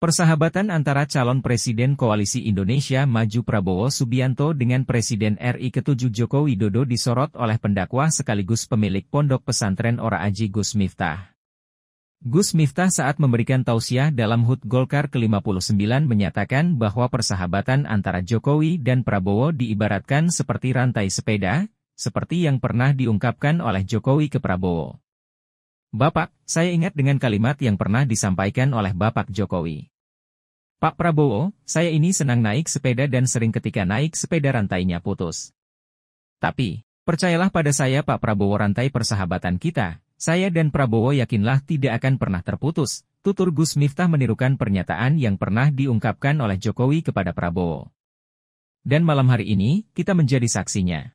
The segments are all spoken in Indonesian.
Persahabatan antara calon Presiden Koalisi Indonesia Maju Prabowo Subianto dengan Presiden RI ke-7 Joko Widodo disorot oleh pendakwah sekaligus pemilik pondok pesantren Ora Aji Gus Miftah. Gus Miftah saat memberikan tausiah dalam HUT Golkar ke-59 menyatakan bahwa persahabatan antara Jokowi dan Prabowo diibaratkan seperti rantai sepeda, seperti yang pernah diungkapkan oleh Jokowi ke Prabowo. Bapak, saya ingat dengan kalimat yang pernah disampaikan oleh Bapak Jokowi. Pak Prabowo, saya ini senang naik sepeda dan sering ketika naik sepeda rantainya putus. Tapi, percayalah pada saya Pak Prabowo rantai persahabatan kita, saya dan Prabowo yakinlah tidak akan pernah terputus, tutur Gus Miftah menirukan pernyataan yang pernah diungkapkan oleh Jokowi kepada Prabowo. Dan malam hari ini, kita menjadi saksinya.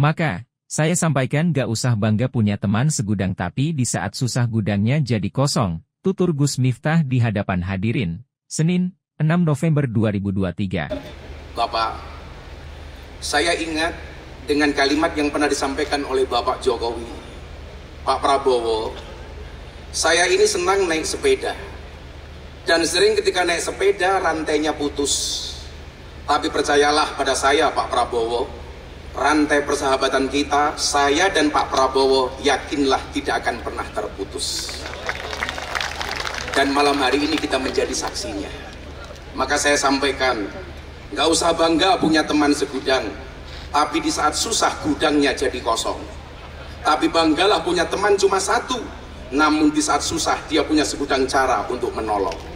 Maka, saya sampaikan gak usah bangga punya teman segudang tapi di saat susah gudangnya jadi kosong, tutur Gus Miftah di hadapan hadirin, Senin, 6 November 2023. Bapak, saya ingat dengan kalimat yang pernah disampaikan oleh Bapak Jokowi, Pak Prabowo, saya ini senang naik sepeda. Dan sering ketika naik sepeda rantainya putus. Tapi percayalah pada saya Pak Prabowo, rantai persahabatan kita, saya dan Pak Prabowo yakinlah tidak akan pernah terputus dan malam hari ini kita menjadi saksinya. Maka saya sampaikan, nggak usah bangga punya teman segudang, tapi di saat susah gudangnya jadi kosong. Tapi banggalah punya teman cuma satu, namun di saat susah dia punya segudang cara untuk menolong.